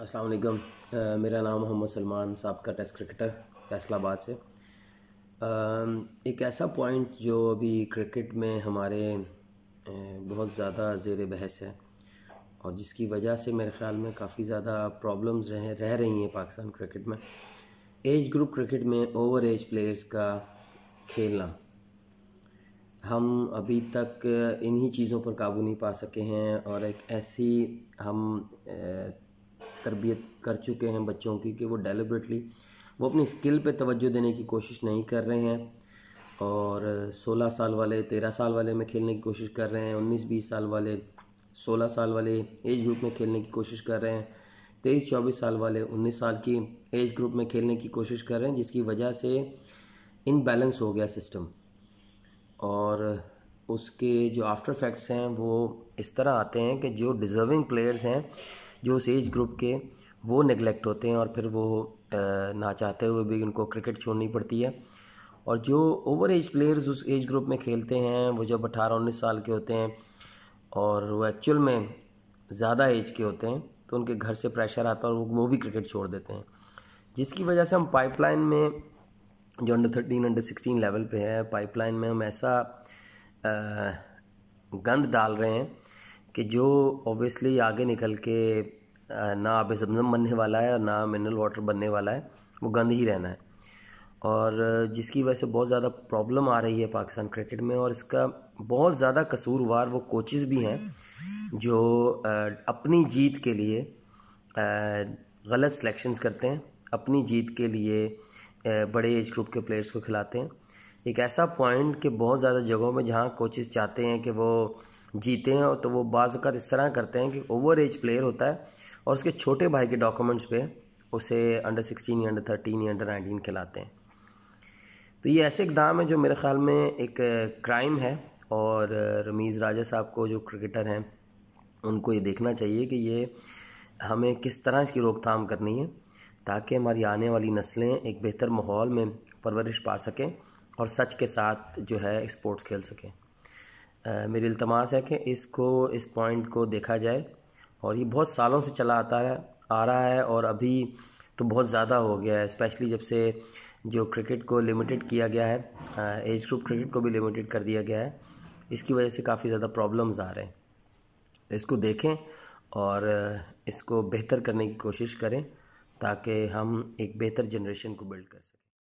अस्सलाम वालेकुम मेरा नाम मोहम्मद सलमान सबका टेस्ट क्रिकेटर फैसलाबाद से आ, एक ऐसा पॉइंट जो अभी क्रिकेट में हमारे बहुत ज़्यादा जेर बहस है और जिसकी वजह से मेरे ख्याल में काफ़ी ज़्यादा प्रॉब्लम्स रह रह रही हैं पाकिस्तान क्रिकेट में एज ग्रुप क्रिकेट में ओवर एज प्लेयर्स का खेलना हम अभी तक इन्हीं चीज़ों पर काबू नहीं पा सके हैं और एक ऐसी हम तरबियत कर चुके हैं बच्चों की कि वो डेलिब्रेटली वो अपनी स्किल पे तवज्जो देने की कोशिश नहीं कर रहे हैं और 16 साल वाले 13 साल वाले में खेलने की कोशिश कर रहे हैं 19-20 साल वाले 16 साल वाले एज ग्रुप में खेलने की कोशिश कर रहे हैं तेईस चौबीस साल वाले उन्नीस साल की एज ग्रुप में खेलने की कोशिश कर रहे हैं जिसकी वजह से इनबैलेंस हो गया सिस्टम और उसके जो आफ्टर फैक्ट्स हैं वो इस तरह आते हैं कि जो डिज़र्विंग प्लेयर्स हैं जो उस एज ग्रुप के वो निगलेक्ट होते हैं और फिर वो ना चाहते हुए भी उनको क्रिकेट छोड़नी पड़ती है और जो ओवर एज प्लेयर्स उस एज ग्रुप में खेलते हैं वो जब अट्ठारह उन्नीस साल के होते हैं और वो एक्चुअल में ज़्यादा एज के होते हैं तो उनके घर से प्रेशर आता है और वो भी क्रिकेट छोड़ देते हैं जिसकी वजह से हम पाइपलाइन में जो under thirteen under sixteen level पे है पाइपलाइन में हम ऐसा गंद डाल रहे हैं कि जो ऑब्वियसली आगे निकल के ना आप जमजम बनने वाला है और ना मिनरल वाटर बनने वाला है वो गंद ही रहना है और जिसकी वजह से बहुत ज़्यादा प्रॉब्लम आ रही है पाकिस्तान क्रिकेट में और इसका बहुत ज़्यादा कसूरवार वो कोचेस भी हैं जो अपनी जीत के लिए गलत सिलेक्शंस करते हैं अपनी जीत के लिए बड़े एज ग्रुप के प्लेयर्स को खिलाते हैं एक ऐसा पॉइंट कि बहुत ज़्यादा जगहों में जहाँ कोचेज़ चाहते हैं कि वो जीते हैं तो वो बाज इस तरह करते हैं कि ओवर एज प्लेयर होता है और उसके छोटे भाई के डॉक्यूमेंट्स पे उसे अंडर सिक्सटीन या अंडर थर्टीन या अंडर नाइनटीन खिलाते हैं तो ये ऐसे इकदाम है जो मेरे ख़्याल में एक क्राइम है और रमीज़ राजा साहब को जो क्रिकेटर हैं उनको ये देखना चाहिए कि ये हमें किस तरह इसकी रोकथाम करनी है ताकि हमारी आने वाली नस्लें एक बेहतर माहौल में परवरिश पा सकें और सच के साथ जो है स्पोर्ट्स खेल सकें मेरी इल्तमास है कि इसको इस पॉइंट को देखा जाए और ये बहुत सालों से चला आता है आ रहा है और अभी तो बहुत ज़्यादा हो गया है स्पेशली जब से जो क्रिकेट को लिमिटेड किया गया है एज ग्रुप क्रिकेट को भी लिमिटेड कर दिया गया है इसकी वजह से काफ़ी ज़्यादा प्रॉब्लम्स आ रहे हैं तो इसको देखें और इसको बेहतर करने की कोशिश करें ताकि हम एक बेहतर जनरेशन को बिल्ड कर सकें